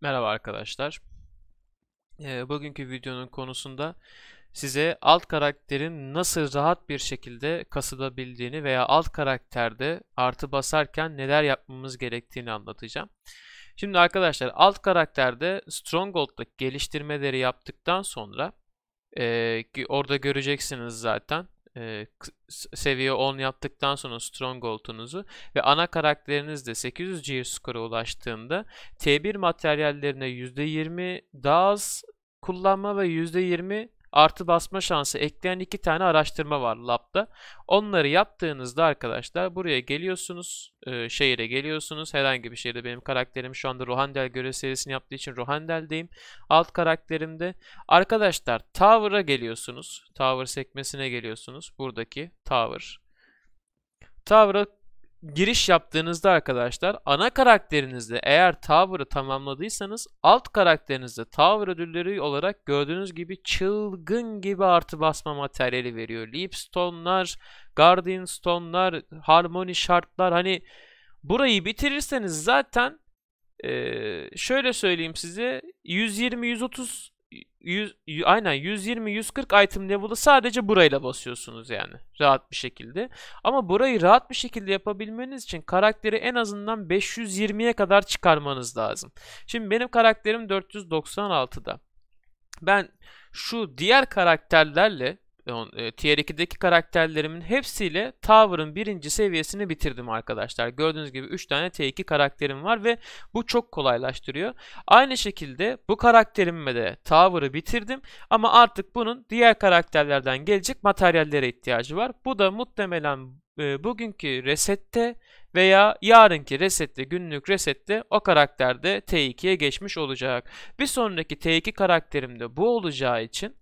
Merhaba arkadaşlar. E, bugünkü videonun konusunda size alt karakterin nasıl rahat bir şekilde kasılabildiğini veya alt karakterde artı basarken neler yapmamız gerektiğini anlatacağım. Şimdi arkadaşlar alt karakterde Stronghold'daki geliştirmeleri yaptıktan sonra e, orada göreceksiniz zaten e, seviye 10 yaptıktan sonra Stronghold'unuzu ve ana karakteriniz de 800 Gear skora ulaştığında T1 materyallerine %20 daha az kullanma ve %20 artı basma şansı ekleyen iki tane araştırma var labda. Onları yaptığınızda arkadaşlar buraya geliyorsunuz. E, şehire geliyorsunuz. Herhangi bir şehirde benim karakterim şu anda Rohandel görev serisini yaptığı için Rohandel'deyim. Alt karakterimde. Arkadaşlar Tower'a geliyorsunuz. Tower sekmesine geliyorsunuz. Buradaki Tower. Tower'a giriş yaptığınızda arkadaşlar ana karakterinizde eğer tower'ı tamamladıysanız alt karakterinizde tower ödülleri olarak gördüğünüz gibi çılgın gibi artı basma materyali veriyor. Leap stone'lar, guardian stone'lar, harmony şartlar hani burayı bitirirseniz zaten ee, şöyle söyleyeyim size 120-130 100, aynen 120-140 item level'ı sadece burayla basıyorsunuz yani rahat bir şekilde. Ama burayı rahat bir şekilde yapabilmeniz için karakteri en azından 520'ye kadar çıkarmanız lazım. Şimdi benim karakterim 496'da. Ben şu diğer karakterlerle e, e, tier 2'deki karakterlerimin hepsiyle Tower'ın birinci seviyesini bitirdim arkadaşlar. Gördüğünüz gibi 3 tane T2 karakterim var ve bu çok kolaylaştırıyor. Aynı şekilde bu karakterimle de Tower'ı bitirdim ama artık bunun diğer karakterlerden gelecek materyallere ihtiyacı var. Bu da muhtemelen e, bugünkü resette veya yarınki resette günlük resette o karakterde T2'ye geçmiş olacak. Bir sonraki T2 karakterimde bu olacağı için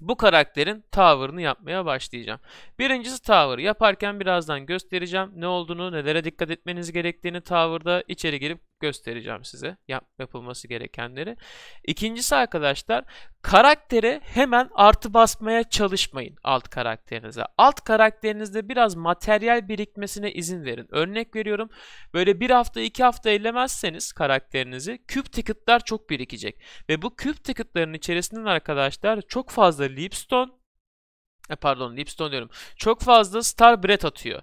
bu karakterin tavırını yapmaya başlayacağım. Birincisi tavır. Yaparken birazdan göstereceğim ne olduğunu, nelere dikkat etmeniz gerektiğini tavırda içeri girip göstereceğim size yap yapılması gerekenleri. İkincisi arkadaşlar karaktere hemen artı basmaya çalışmayın alt karakterinize. Alt karakterinizde biraz materyal birikmesine izin verin. Örnek veriyorum böyle bir hafta iki hafta ellemezseniz karakterinizi küp ticket'lar çok birikecek. Ve bu küp ticket'ların içerisinden arkadaşlar çok fazla Lipstone e, pardon Lipstone diyorum. Çok fazla Star Bread atıyor.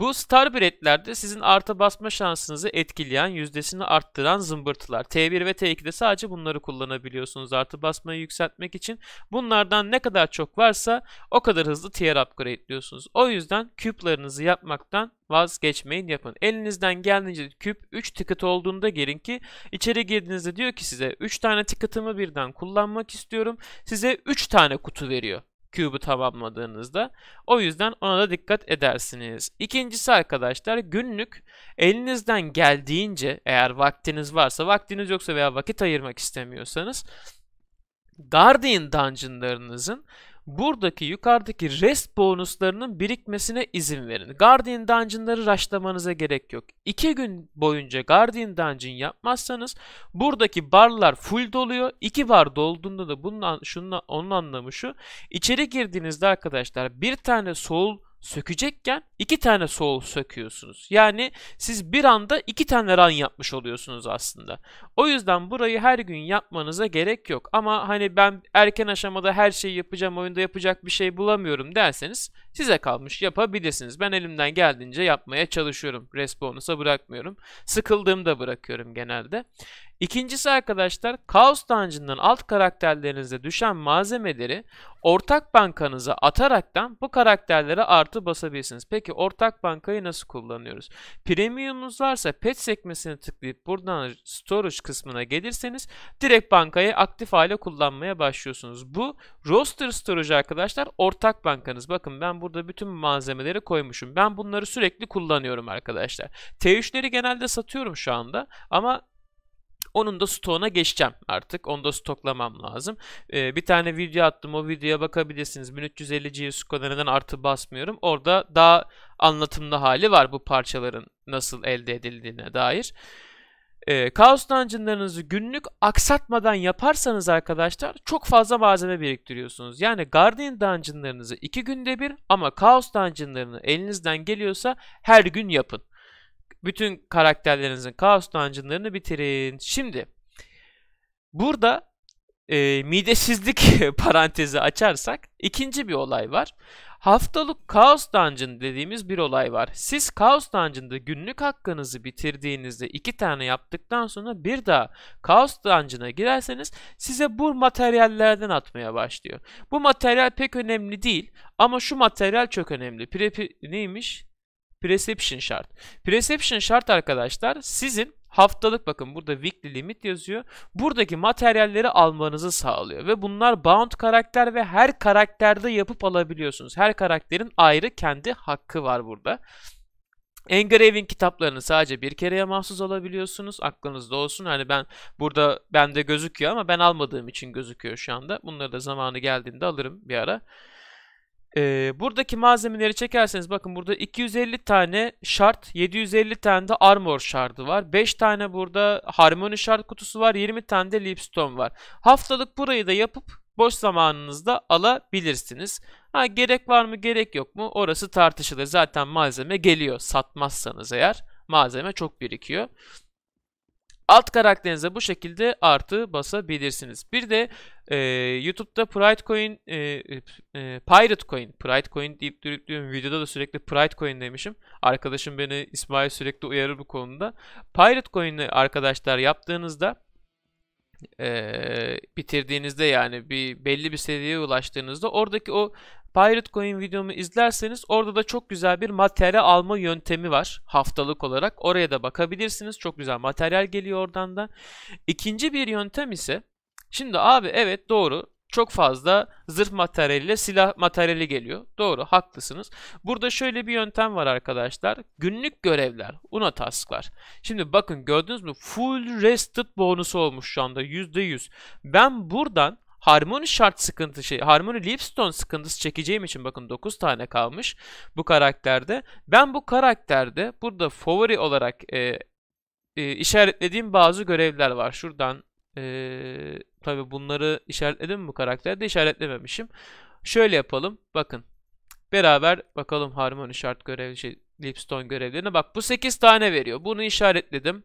Bu star biletlerde sizin artı basma şansınızı etkileyen, yüzdesini arttıran zımbırtılar. T1 ve T2'de sadece bunları kullanabiliyorsunuz artı basmayı yükseltmek için. Bunlardan ne kadar çok varsa o kadar hızlı tier upgrade diyorsunuz. O yüzden küplarınızı yapmaktan vazgeçmeyin yapın. Elinizden geldiğince küp 3 ticket olduğunda gelin ki içeri girdiğinizde diyor ki size 3 tane ticket'ımı birden kullanmak istiyorum. Size 3 tane kutu veriyor kübü tamamladığınızda. O yüzden ona da dikkat edersiniz. İkincisi arkadaşlar günlük elinizden geldiğince eğer vaktiniz varsa vaktiniz yoksa veya vakit ayırmak istemiyorsanız Guardian dungeonlarınızın buradaki yukarıdaki rest bonuslarının birikmesine izin verin. Guardian Dungeon'ları raşlamanıza gerek yok. 2 gün boyunca Guardian Dungeon yapmazsanız buradaki barlar full doluyor. 2 bar dolduğunda da bunun şunun onun anlamı şu. İçeri girdiğinizde arkadaşlar bir tane sol sökecekken iki tane sol söküyorsunuz. Yani siz bir anda iki tane run yapmış oluyorsunuz aslında. O yüzden burayı her gün yapmanıza gerek yok. Ama hani ben erken aşamada her şeyi yapacağım, oyunda yapacak bir şey bulamıyorum derseniz size kalmış yapabilirsiniz. Ben elimden geldiğince yapmaya çalışıyorum. Respawn'usa bırakmıyorum. Sıkıldığımda bırakıyorum genelde. İkincisi arkadaşlar Kaos Dungeon'dan alt karakterlerinize düşen malzemeleri ortak bankanıza ataraktan bu karakterlere artı basabilirsiniz. Peki ortak bankayı nasıl kullanıyoruz? Premiumunuz varsa pet sekmesine tıklayıp buradan storage kısmına gelirseniz direkt bankayı aktif hale kullanmaya başlıyorsunuz. Bu roster storage arkadaşlar ortak bankanız. Bakın ben burada bütün malzemeleri koymuşum. Ben bunları sürekli kullanıyorum arkadaşlar. T3'leri genelde satıyorum şu anda ama onun da stoğuna geçeceğim artık. Onu da stoklamam lazım. Ee, bir tane video attım. O videoya bakabilirsiniz. 1350G neden artı basmıyorum. Orada daha anlatımlı hali var bu parçaların nasıl elde edildiğine dair. E, ee, Kaos Dungeon'larınızı günlük aksatmadan yaparsanız arkadaşlar çok fazla malzeme biriktiriyorsunuz. Yani Guardian Dungeon'larınızı 2 günde bir ama Kaos Dungeon'larını elinizden geliyorsa her gün yapın. Bütün karakterlerinizin kaos dungeonlarını bitirin. Şimdi burada e, midesizlik parantezi açarsak ikinci bir olay var. Haftalık kaos Dungeon dediğimiz bir olay var. Siz kaos Dungeon'da günlük hakkınızı bitirdiğinizde iki tane yaptıktan sonra bir daha kaos Dungeon'a girerseniz size bu materyallerden atmaya başlıyor. Bu materyal pek önemli değil ama şu materyal çok önemli. Pre neymiş? Preception şart. Preception şart arkadaşlar sizin haftalık bakın burada weekly limit yazıyor. Buradaki materyalleri almanızı sağlıyor ve bunlar bound karakter ve her karakterde yapıp alabiliyorsunuz. Her karakterin ayrı kendi hakkı var burada. Engraving kitaplarını sadece bir kereye mahsus alabiliyorsunuz. Aklınızda olsun. Hani ben burada bende gözüküyor ama ben almadığım için gözüküyor şu anda. Bunları da zamanı geldiğinde alırım bir ara. E, buradaki malzemeleri çekerseniz bakın burada 250 tane şart, 750 tane de armor şartı var. 5 tane burada harmoni şart kutusu var, 20 tane de lipstone var. Haftalık burayı da yapıp boş zamanınızda alabilirsiniz. Ha gerek var mı gerek yok mu orası tartışılır. Zaten malzeme geliyor satmazsanız eğer malzeme çok birikiyor alt karakterinize bu şekilde artı basabilirsiniz. Bir de e, YouTube'da Pride Coin, e, e, e Pirate Coin, Pride Coin deyip durup diyorum. Videoda da sürekli Pride Coin demişim. Arkadaşım beni İsmail sürekli uyarır bu konuda. Pirate Coin'i arkadaşlar yaptığınızda e, bitirdiğinizde yani bir belli bir seviyeye ulaştığınızda oradaki o Pirate Coin videomu izlerseniz orada da çok güzel bir materyal alma yöntemi var haftalık olarak. Oraya da bakabilirsiniz. Çok güzel materyal geliyor oradan da. İkinci bir yöntem ise şimdi abi evet doğru çok fazla zırh materyaliyle silah materyali geliyor. Doğru, haklısınız. Burada şöyle bir yöntem var arkadaşlar. Günlük görevler, una tasklar. Şimdi bakın gördünüz mü? Full rested bonusu olmuş şu anda %100. Ben buradan Harmoni şart sıkıntı şey, Harmony Lipstone sıkıntısı çekeceğim için bakın 9 tane kalmış bu karakterde. Ben bu karakterde burada favori olarak e, e, işaretlediğim bazı görevler var. Şuradan ee, tabii bunları işaretledim mi bu karakterde? işaretlememişim. Şöyle yapalım. Bakın. Beraber bakalım harmoni şart görevi, şey, Lipstone görevlerine. Bak bu 8 tane veriyor. Bunu işaretledim.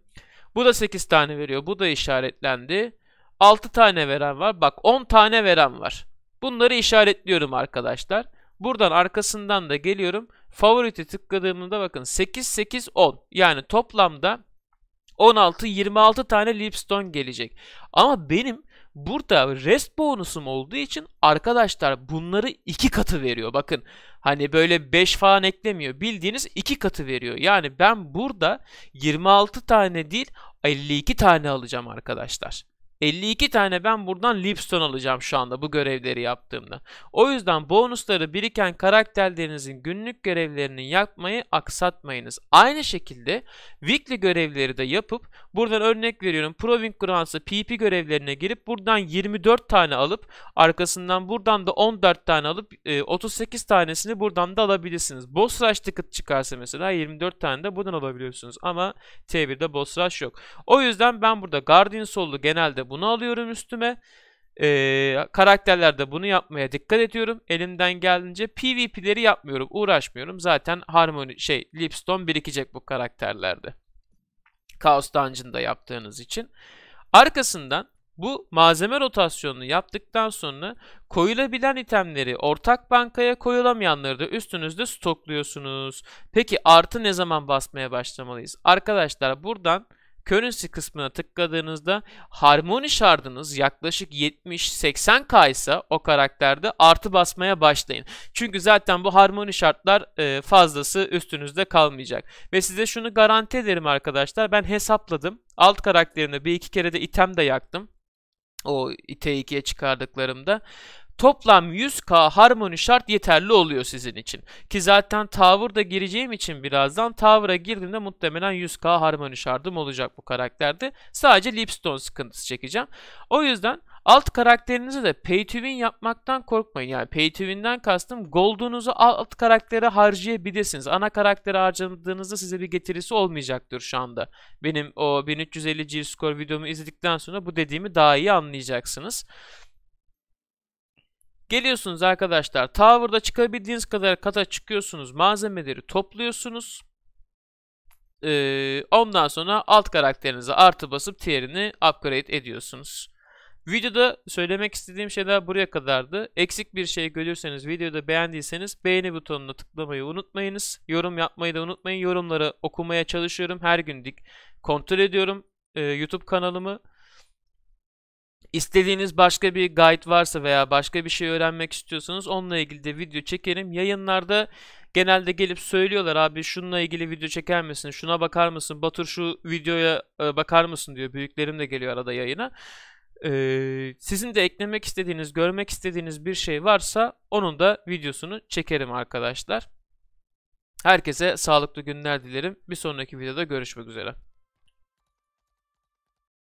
Bu da 8 tane veriyor. Bu da işaretlendi. 6 tane veren var. Bak 10 tane veren var. Bunları işaretliyorum arkadaşlar. Buradan arkasından da geliyorum. Favorite tıkladığımda bakın 8 8 10. Yani toplamda 16-26 tane Lipstone gelecek. Ama benim burada rest bonusum olduğu için arkadaşlar bunları iki katı veriyor. Bakın hani böyle 5 falan eklemiyor. Bildiğiniz iki katı veriyor. Yani ben burada 26 tane değil 52 tane alacağım arkadaşlar. 52 tane ben buradan Lipstone alacağım şu anda bu görevleri yaptığımda. O yüzden bonusları biriken karakterlerinizin günlük görevlerini yapmayı aksatmayınız. Aynı şekilde weekly görevleri de yapıp Buradan örnek veriyorum. Proving Grounds'a PP görevlerine girip buradan 24 tane alıp arkasından buradan da 14 tane alıp e, 38 tanesini buradan da alabilirsiniz. Boss Rush ticket çıkarsa mesela 24 tane de buradan alabiliyorsunuz. Ama T1'de Boss Rush yok. O yüzden ben burada Guardian Soul'u genelde bunu alıyorum üstüme ee, karakterlerde bunu yapmaya dikkat ediyorum. Elimden geldiğince PvP'leri yapmıyorum, uğraşmıyorum. Zaten harmoni şey Lipstone birikecek bu karakterlerde. Chaos Dungeon'da yaptığınız için. Arkasından bu malzeme rotasyonunu yaptıktan sonra koyulabilen itemleri ortak bankaya koyulamayanları da üstünüzde stokluyorsunuz. Peki artı ne zaman basmaya başlamalıyız? Arkadaşlar buradan currency kısmına tıkladığınızda harmoni şardınız yaklaşık 70-80k ise o karakterde artı basmaya başlayın. Çünkü zaten bu harmoni şartlar e, fazlası üstünüzde kalmayacak. Ve size şunu garanti ederim arkadaşlar ben hesapladım. Alt karakterini bir iki kere de item de yaktım. O ite 2'ye çıkardıklarımda. Toplam 100K harmoni şart yeterli oluyor sizin için. Ki zaten tavır gireceğim için birazdan tavıra girdiğimde muhtemelen 100K harmoni şartım olacak bu karakterde. Sadece Lipstone sıkıntısı çekeceğim. O yüzden alt karakterinizi de pay to win yapmaktan korkmayın. Yani pay to win'den kastım goldunuzu alt karaktere harcayabilirsiniz. Ana karaktere harcadığınızda size bir getirisi olmayacaktır şu anda. Benim o 1350 G-Score videomu izledikten sonra bu dediğimi daha iyi anlayacaksınız. Geliyorsunuz arkadaşlar. Tower'da çıkabildiğiniz kadar kata çıkıyorsunuz. Malzemeleri topluyorsunuz. Ee, ondan sonra alt karakterinize artı basıp tierini upgrade ediyorsunuz. Videoda söylemek istediğim şeyler buraya kadardı. Eksik bir şey görürseniz, videoda beğendiyseniz beğeni butonuna tıklamayı unutmayınız. Yorum yapmayı da unutmayın. Yorumları okumaya çalışıyorum. Her gün dik kontrol ediyorum e, YouTube kanalımı. İstediğiniz başka bir guide varsa veya başka bir şey öğrenmek istiyorsanız onunla ilgili de video çekerim. Yayınlarda genelde gelip söylüyorlar abi şununla ilgili video çeker misin? Şuna bakar mısın? Batur şu videoya e, bakar mısın diyor. Büyüklerim de geliyor arada yayına. Ee, sizin de eklemek istediğiniz, görmek istediğiniz bir şey varsa onun da videosunu çekerim arkadaşlar. Herkese sağlıklı günler dilerim. Bir sonraki videoda görüşmek üzere.